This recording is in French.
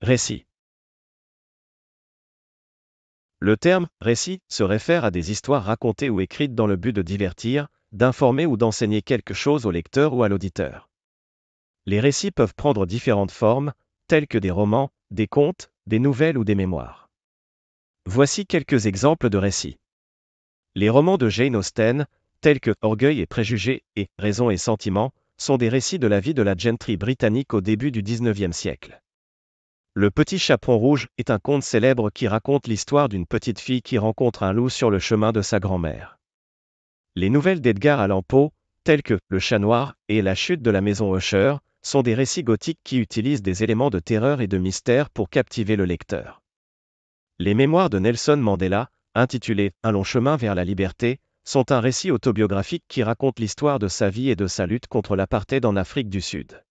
Récit. Le terme récit se réfère à des histoires racontées ou écrites dans le but de divertir, d'informer ou d'enseigner quelque chose au lecteur ou à l'auditeur. Les récits peuvent prendre différentes formes, telles que des romans, des contes, des nouvelles ou des mémoires. Voici quelques exemples de récits. Les romans de Jane Austen, tels que Orgueil et préjugés et Raison et sentiment, sont des récits de la vie de la gentry britannique au début du XIXe siècle. Le Petit Chaperon Rouge est un conte célèbre qui raconte l'histoire d'une petite fille qui rencontre un loup sur le chemin de sa grand-mère. Les nouvelles d'Edgar Allan Poe, telles que Le Chat Noir et La Chute de la Maison Usher, sont des récits gothiques qui utilisent des éléments de terreur et de mystère pour captiver le lecteur. Les mémoires de Nelson Mandela, intitulées Un long chemin vers la liberté, sont un récit autobiographique qui raconte l'histoire de sa vie et de sa lutte contre l'apartheid en Afrique du Sud.